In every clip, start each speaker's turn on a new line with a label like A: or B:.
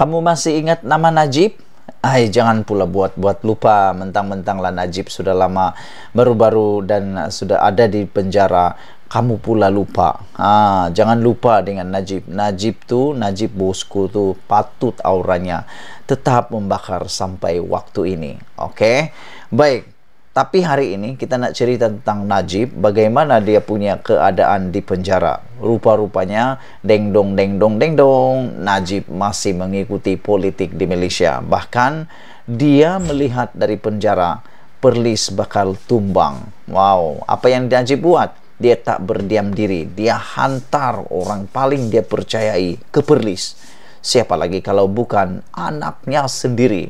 A: Kamu masih ingat nama Najib? Ay, jangan pula buat-buat lupa mentang-mentanglah Najib sudah lama baru-baru dan sudah ada di penjara. Kamu pula lupa. Ah, jangan lupa dengan Najib. Najib tu, Najib bosku tu patut auranya tetap membakar sampai waktu ini. Okey. Baik. Tapi hari ini kita nak cerita tentang Najib, bagaimana dia punya keadaan di penjara. Rupa-rupanya deng dong deng dong deng dong, Najib masih mengikuti politik di Malaysia. Bahkan dia melihat dari penjara Perlis bakal tumbang. Wow, apa yang Najib buat? Dia tak berdiam diri, dia hantar orang paling dia percayai ke Perlis. Siapa lagi kalau bukan anaknya sendiri.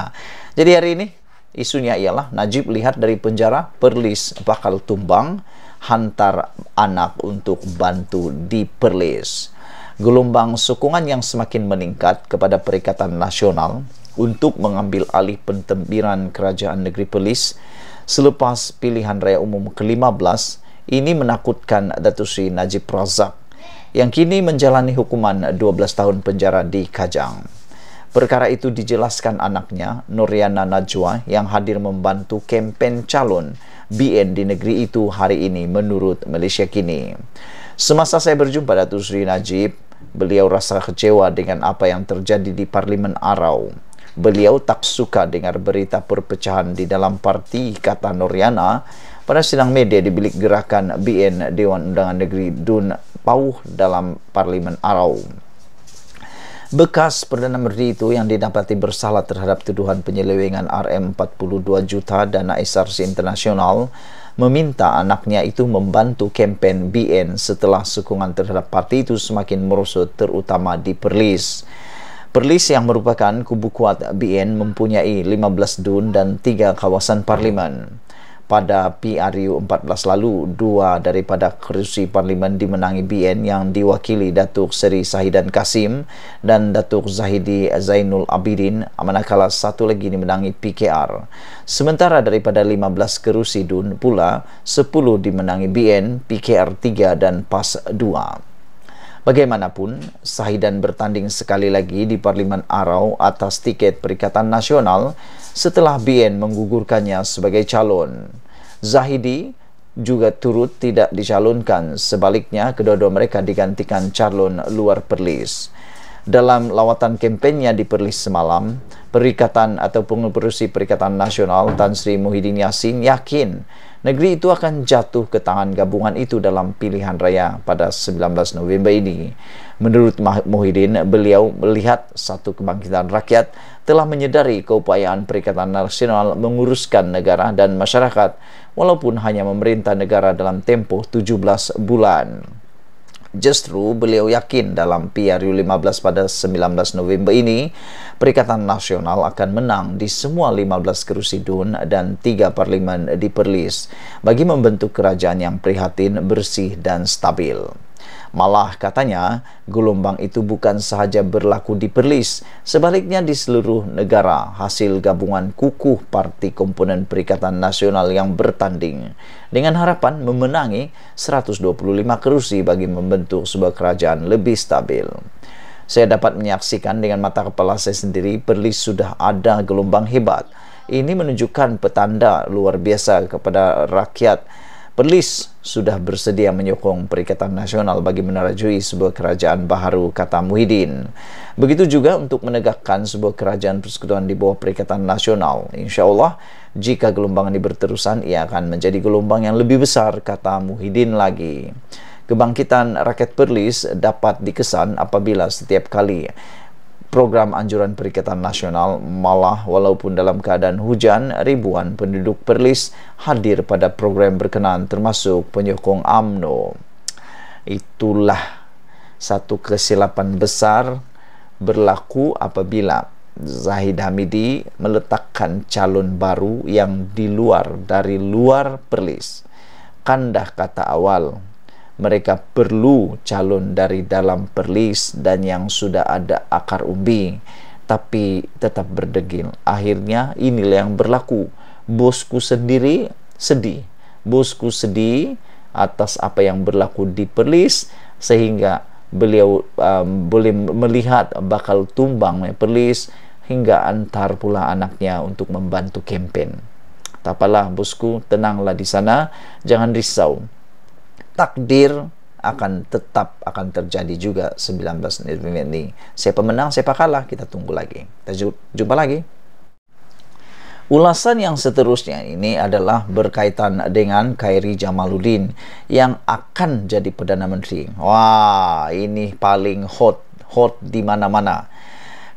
A: Jadi hari ini isunya ialah Najib lihat dari penjara Perlis bakal tumbang hantar anak untuk bantu di Perlis gelombang sokongan yang semakin meningkat kepada Perikatan Nasional untuk mengambil alih pentembiran Kerajaan Negeri Perlis selepas pilihan raya umum ke-15 ini menakutkan Datuk Seri Najib Razak yang kini menjalani hukuman 12 tahun penjara di Kajang. Perkara itu dijelaskan anaknya, Nuriana Najwa, yang hadir membantu kempen calon BN di negeri itu hari ini menurut Malaysia Kini. Semasa saya berjumpa Datuk Sri Najib, beliau rasa kecewa dengan apa yang terjadi di Parlimen Arau. Beliau tak suka dengar berita perpecahan di dalam parti, kata Nuriana, pada sidang media di bilik gerakan BN Dewan Undangan Negeri Dun Pauh dalam Parlimen Arau bekas Perdana Menteri itu yang didapati bersalah terhadap tuduhan penyelewengan RM42 juta dana SRC internasional meminta anaknya itu membantu kempen BN setelah sokongan terhadap parti itu semakin merosot terutama di Perlis. Perlis yang merupakan kubu kuat BN mempunyai 15 dun dan 3 kawasan parlimen pada PRU 14 lalu dua daripada kerusi parlimen dimenangi BN yang diwakili Datuk Seri Sahidan Kasim dan Datuk Zahidi Zainul Abidin manakala satu lagi dimenangi PKR. Sementara daripada 15 kerusi DUN pula 10 dimenangi BN, PKR 3 dan PAS 2. Bagaimanapun, Sahidan bertanding sekali lagi di Parlimen Arau atas tiket Perikatan Nasional setelah BN menggugurkannya sebagai calon. Zahidi juga turut tidak dicalonkan. Sebaliknya, kedua-dua mereka digantikan calon luar Perlis. Dalam lawatan kempennya di Perlis semalam, Perikatan atau Pengurusi Perikatan Nasional Tan Sri Muhyiddin Yassin yakin negeri itu akan jatuh ke tangan gabungan itu dalam pilihan raya pada 19 November ini. Menurut Muhyiddin, beliau melihat satu kebangkitan rakyat telah menyedari keupayaan Perikatan Nasional menguruskan negara dan masyarakat walaupun hanya memerintah negara dalam tempoh 17 bulan. Justru beliau yakin dalam PRU 15 pada 19 November ini, Perikatan Nasional akan menang di semua 15 kerusi DUN dan 3 parlimen di Perlis bagi membentuk kerajaan yang prihatin, bersih dan stabil. Malah katanya, gelombang itu bukan sahaja berlaku di Perlis, sebaliknya di seluruh negara hasil gabungan kukuh parti komponen Perikatan Nasional yang bertanding. Dengan harapan memenangi 125 kerusi bagi membentuk sebuah kerajaan lebih stabil. Saya dapat menyaksikan dengan mata kepala saya sendiri Perlis sudah ada gelombang hebat. Ini menunjukkan petanda luar biasa kepada rakyat Perlis sudah bersedia menyokong Perikatan Nasional bagi menerajui sebuah kerajaan baharu, kata Muhyiddin. Begitu juga untuk menegakkan sebuah kerajaan persekutuan di bawah Perikatan Nasional. Insya Allah, jika gelombang ini berterusan, ia akan menjadi gelombang yang lebih besar, kata Muhyiddin lagi. Kebangkitan rakyat Perlis dapat dikesan apabila setiap kali program anjuran Perikatan Nasional malah walaupun dalam keadaan hujan ribuan penduduk Perlis hadir pada program berkenaan termasuk penyokong AMNO. Itulah satu kesilapan besar berlaku apabila Zahid Hamidi meletakkan calon baru yang di luar dari luar Perlis. Kandah kata awal mereka perlu calon dari dalam perlis dan yang sudah ada akar umbi tapi tetap berdegil akhirnya inilah yang berlaku bosku sendiri sedih bosku sedih atas apa yang berlaku di perlis sehingga beliau um, boleh melihat bakal tumbang perlis hingga antar pula anaknya untuk membantu kempen tak apalah bosku tenanglah di sana jangan risau takdir akan tetap akan terjadi juga 19 ini. Siapa menang, siapa kalah, kita tunggu lagi. Kita jumpa lagi. Ulasan yang seterusnya ini adalah berkaitan dengan Kairi Jamaluddin yang akan jadi Perdana Menteri. Wah, ini paling hot, hot di mana-mana.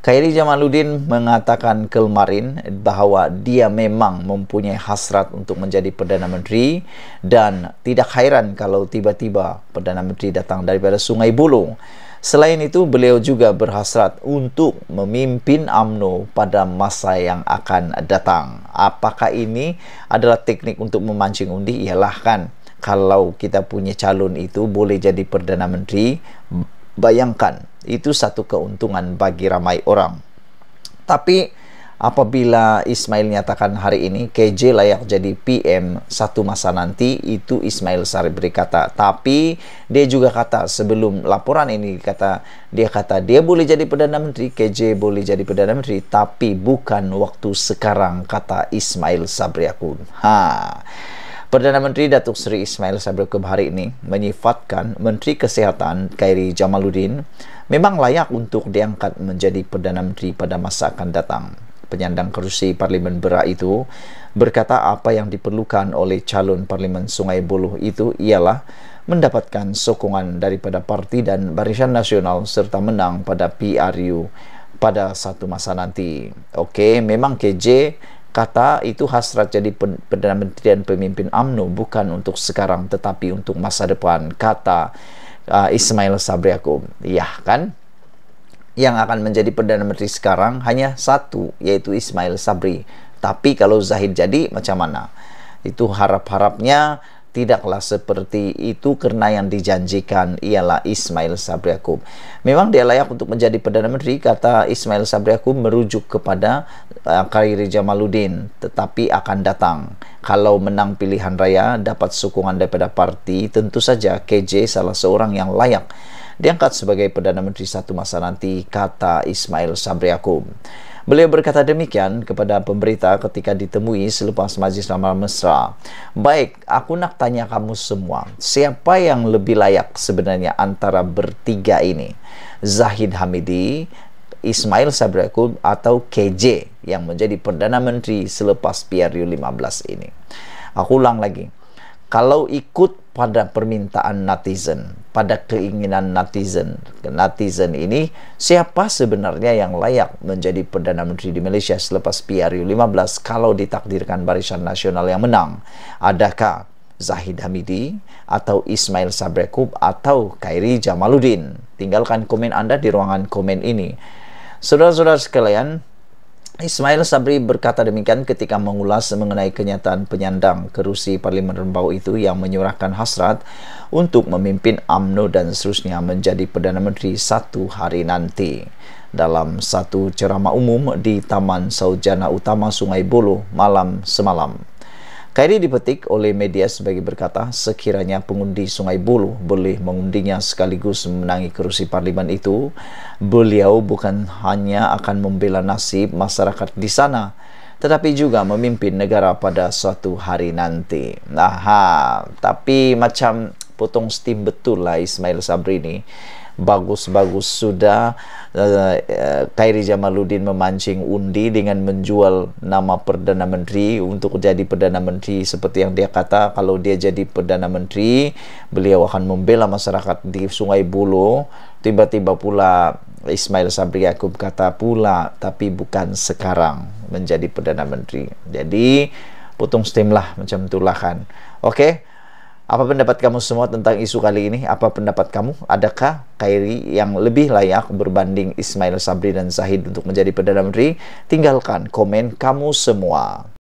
A: Khairi Jamaluddin mengatakan kemarin bahawa dia memang mempunyai hasrat untuk menjadi Perdana Menteri dan tidak hairan kalau tiba-tiba Perdana Menteri datang daripada Sungai Bulung. Selain itu, beliau juga berhasrat untuk memimpin AMNO pada masa yang akan datang. Apakah ini adalah teknik untuk memancing undi? Ialah kan, kalau kita punya calon itu boleh jadi Perdana Menteri, bayangkan itu satu keuntungan bagi ramai orang tapi apabila Ismail nyatakan hari ini KJ layak jadi PM satu masa nanti itu Ismail Sari berkata tapi dia juga kata sebelum laporan ini kata dia kata dia boleh jadi Perdana Menteri KJ boleh jadi Perdana Menteri tapi bukan waktu sekarang kata Ismail Sabriakun ha Perdana Menteri Datuk Seri Ismail Sabri Yaakob hari ini menyifatkan Menteri Kesihatan Khairi Jamaluddin memang layak untuk diangkat menjadi Perdana Menteri pada masa akan datang. Penyandang kerusi Parlimen Berak itu berkata apa yang diperlukan oleh calon Parlimen Sungai Buloh itu ialah mendapatkan sokongan daripada parti dan barisan nasional serta menang pada PRU pada satu masa nanti. Okey, memang KJ kata itu hasrat jadi Perdana Menteri dan pemimpin UMNO bukan untuk sekarang tetapi untuk masa depan kata uh, Ismail Sabri Yaakob ya kan yang akan menjadi Perdana Menteri sekarang hanya satu yaitu Ismail Sabri tapi kalau Zahid jadi macam mana itu harap-harapnya Tidaklah seperti itu karena yang dijanjikan ialah Ismail Sabri Memang dia layak untuk menjadi Perdana Menteri, kata Ismail Sabri merujuk kepada uh, eh, Khairi Jamaluddin, tetapi akan datang. Kalau menang pilihan raya, dapat sokongan daripada parti, tentu saja KJ salah seorang yang layak diangkat sebagai Perdana Menteri satu masa nanti, kata Ismail Sabri Yaakob. Beliau berkata demikian kepada pemberita ketika ditemui selepas Majlis ramal Mesra. Baik, aku nak tanya kamu semua, siapa yang lebih layak sebenarnya antara bertiga ini? Zahid Hamidi, Ismail Sabri Yaakob atau KJ yang menjadi Perdana Menteri selepas PRU 15 ini. Aku ulang lagi. Kalau ikut pada permintaan netizen, pada keinginan netizen. Netizen ini siapa sebenarnya yang layak menjadi Perdana Menteri di Malaysia selepas PRU15 kalau ditakdirkan Barisan Nasional yang menang? Adakah Zahid Hamidi atau Ismail Sabrekub atau Khairi Jamaluddin? Tinggalkan komen anda di ruangan komen ini. Saudara-saudara sekalian, Ismail Sabri berkata demikian ketika mengulas mengenai kenyataan penyandang kerusi Parlimen Rembau itu yang menyurahkan hasrat untuk memimpin AMNO dan seterusnya menjadi Perdana Menteri satu hari nanti. Dalam satu ceramah umum di Taman Saujana Utama Sungai Bolo malam semalam. Kairi dipetik oleh media sebagai berkata sekiranya pengundi Sungai Bulu boleh mengundinya sekaligus menangi kerusi parlimen itu, beliau bukan hanya akan membela nasib masyarakat di sana, tetapi juga memimpin negara pada suatu hari nanti. Nah, tapi macam potong steam betul lah Ismail Sabri ini bagus-bagus sudah uh, uh, Khairi Jamaluddin memancing undi dengan menjual nama Perdana Menteri untuk jadi Perdana Menteri seperti yang dia kata kalau dia jadi Perdana Menteri beliau akan membela masyarakat di Sungai Buloh tiba-tiba pula Ismail Sabri Yaakob kata pula tapi bukan sekarang menjadi Perdana Menteri jadi putung steam lah macam itulah kan oke okay? Apa pendapat kamu semua tentang isu kali ini? Apa pendapat kamu? Adakah Kairi yang lebih layak berbanding Ismail Sabri dan Zahid untuk menjadi Perdana Menteri? Tinggalkan komen kamu semua.